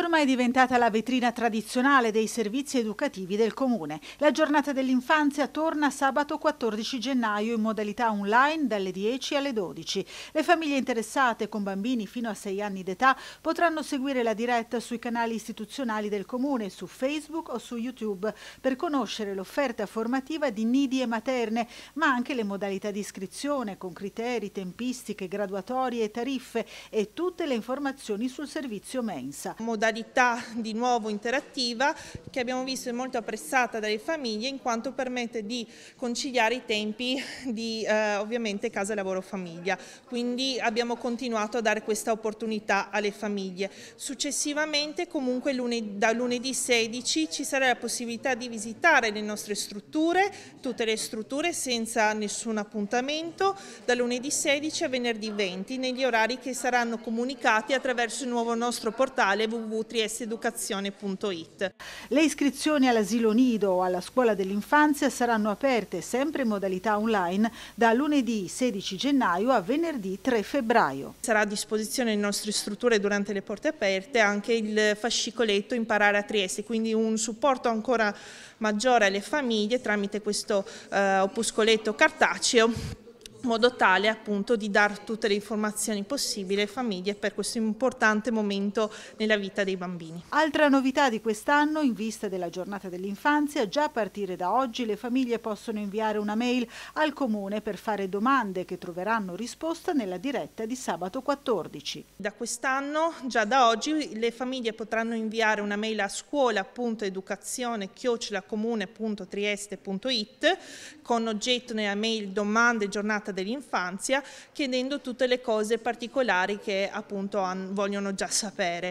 ormai diventata la vetrina tradizionale dei servizi educativi del Comune. La giornata dell'infanzia torna sabato 14 gennaio in modalità online dalle 10 alle 12. Le famiglie interessate con bambini fino a 6 anni d'età potranno seguire la diretta sui canali istituzionali del Comune, su Facebook o su YouTube, per conoscere l'offerta formativa di nidi e materne, ma anche le modalità di iscrizione con criteri, tempistiche, graduatorie e tariffe e tutte le informazioni sul servizio mensa. Modalità modalità di nuovo interattiva che abbiamo visto è molto apprezzata dalle famiglie in quanto permette di conciliare i tempi di eh, ovviamente casa, lavoro, famiglia. Quindi abbiamo continuato a dare questa opportunità alle famiglie. Successivamente comunque lunedì, da lunedì 16 ci sarà la possibilità di visitare le nostre strutture, tutte le strutture senza nessun appuntamento, da lunedì 16 a venerdì 20 negli orari che saranno comunicati attraverso il nuovo nostro portale www utrieseducazione.it. Le iscrizioni all'asilo nido o alla scuola dell'infanzia saranno aperte sempre in modalità online da lunedì 16 gennaio a venerdì 3 febbraio. Sarà a disposizione delle nostre strutture durante le porte aperte anche il fascicoletto Imparare a Trieste, quindi un supporto ancora maggiore alle famiglie tramite questo eh, opuscoletto cartaceo in modo tale appunto di dare tutte le informazioni possibili alle famiglie per questo importante momento nella vita dei bambini. Altra novità di quest'anno, in vista della giornata dell'infanzia, già a partire da oggi le famiglie possono inviare una mail al comune per fare domande che troveranno risposta nella diretta di sabato 14. Da quest'anno, già da oggi, le famiglie potranno inviare una mail a scuola.educazione.comune.trieste.it con oggetto nella mail domande giornata giornata dell'infanzia chiedendo tutte le cose particolari che appunto vogliono già sapere.